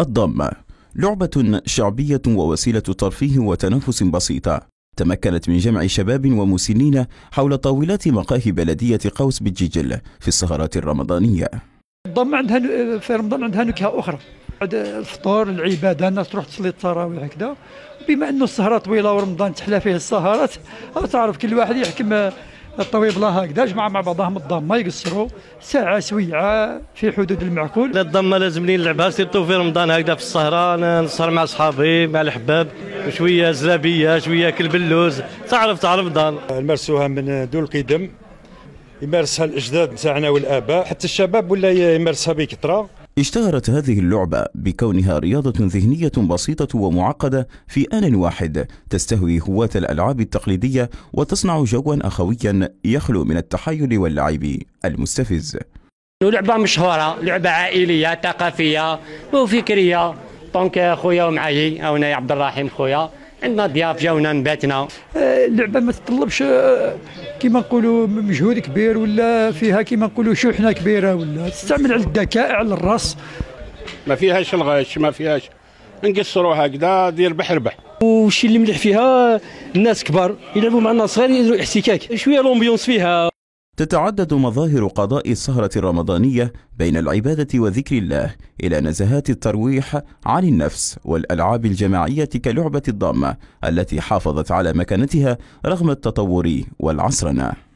الضمة لعبة شعبية ووسيلة ترفيه وتنفس بسيطة تمكنت من جمع شباب ومسنين حول طاولات مقاهي بلدية قوس بالججل في السهرات الرمضانية الضمة عندها في رمضان عندها نكهة أخرى بعد الفطور العبادة الناس تروح تصلي التراويح هكذا بما أنه السهرة طويلة ورمضان تحلى فيه السهرات تعرف كل واحد يحكم الطبيب لا هكذا جمع مع بعضهم الضمه يقصروا ساعه سويعه في حدود المعقول الضمه لازم لي نلعبها سيرتو في رمضان هكذا في السهره نسهر مع صحابي مع الحباب شويه زلابيه شويه كلب اللوز تعرف تعرف دان نمارسوها من ذو القدم يمارسها الاجداد نتاعنا والاباء حتى الشباب ولا يمارسها بكثره اشتهرت هذه اللعبة بكونها رياضة ذهنية بسيطة ومعقدة في آن واحد تستهوي هواة الألعاب التقليدية وتصنع جوا أخويا يخلو من التحايل واللعب المستفز لعبة مشهورة لعبة عائلية ثقافية وفكرية دونك خويا ومعايا هنا عبد الرحيم خويا عندنا ضياف جاونا من بيتنا آه، اللعبه ما تطلبش آه، كما نقولوا مجهود كبير ولا فيها كما نقولوا شحنه كبيره ولا تستعمل على الذكاء على الراس ما فيهاش الغش ما فيهاش نقصروا هكذا دير بحر ربح والشيء اللي مليح فيها الناس كبار يلعبوا مع الناس صغار يديروا احتكاك شويه لومبيونس فيها تتعدد مظاهر قضاء السهرة الرمضانية بين العبادة وذكر الله إلى نزهات الترويح عن النفس والألعاب الجماعية كلعبة الضامة التي حافظت على مكانتها رغم التطور والعصرنة